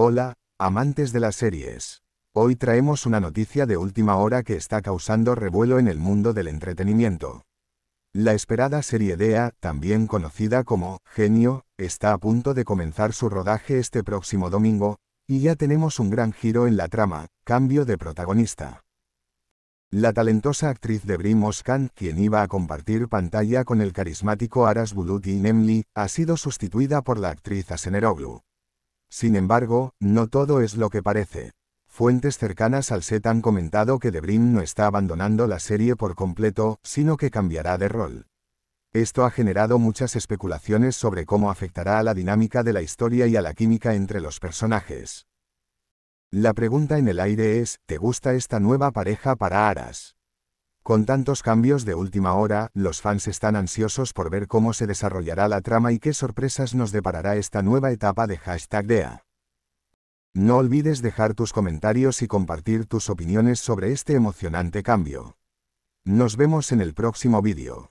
Hola, amantes de las series. Hoy traemos una noticia de última hora que está causando revuelo en el mundo del entretenimiento. La esperada serie DEA, también conocida como Genio, está a punto de comenzar su rodaje este próximo domingo, y ya tenemos un gran giro en la trama, cambio de protagonista. La talentosa actriz de Brie Moscan, quien iba a compartir pantalla con el carismático Aras Bulut y Nemli, ha sido sustituida por la actriz Aseneroglu. Sin embargo, no todo es lo que parece. Fuentes cercanas al set han comentado que Debrin no está abandonando la serie por completo, sino que cambiará de rol. Esto ha generado muchas especulaciones sobre cómo afectará a la dinámica de la historia y a la química entre los personajes. La pregunta en el aire es, ¿te gusta esta nueva pareja para Aras? Con tantos cambios de última hora, los fans están ansiosos por ver cómo se desarrollará la trama y qué sorpresas nos deparará esta nueva etapa de hashtag DEA. No olvides dejar tus comentarios y compartir tus opiniones sobre este emocionante cambio. Nos vemos en el próximo vídeo.